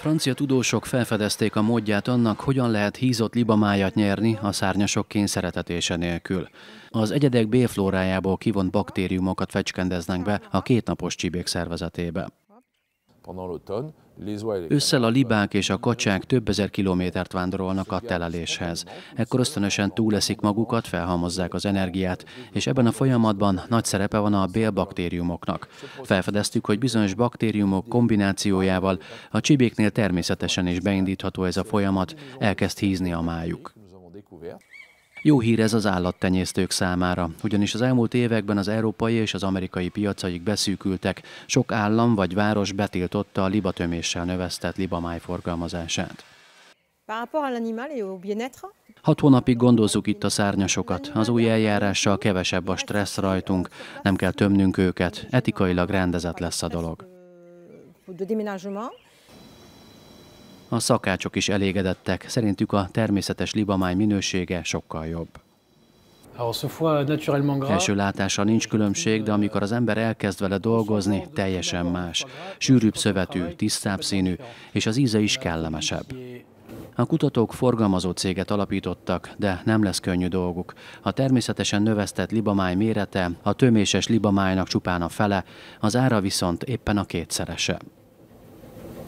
Francia tudósok felfedezték a módját annak, hogyan lehet hízott libamájat nyerni a szárnyasok kényszeretetése nélkül. Az egyedek bélflórájából kivont baktériumokat fecskendeznek be a kétnapos csibék szervezetébe. Pendant l'automne, Ősszel a libák és a kacsák több ezer kilométert vándorolnak a teleléshez. Ekkor ösztönösen túleszik magukat, felhalmozzák az energiát, és ebben a folyamatban nagy szerepe van a bélbaktériumoknak. Felfedeztük, hogy bizonyos baktériumok kombinációjával a csibéknél természetesen is beindítható ez a folyamat, elkezd hízni a májuk. Jó hír ez az állattenyésztők számára, ugyanis az elmúlt években az európai és az amerikai piacaik beszűkültek, sok állam vagy város betiltotta a libatöméssel növesztett libamáj forgalmazását. Hat hónapig gondozzuk itt a szárnyasokat. Az új eljárással kevesebb a stressz rajtunk, nem kell tömnünk őket, etikailag rendezett lesz a dolog. A szakácsok is elégedettek, szerintük a természetes libamány minősége sokkal jobb. Első látása nincs különbség, de amikor az ember elkezd vele dolgozni, teljesen más. Sűrűbb szövetű, tisztább színű, és az íze is kellemesebb. A kutatók forgalmazó céget alapítottak, de nem lesz könnyű dolguk. A természetesen növesztett libamáj mérete, a töméses libamájnak csupán a fele, az ára viszont éppen a kétszerese.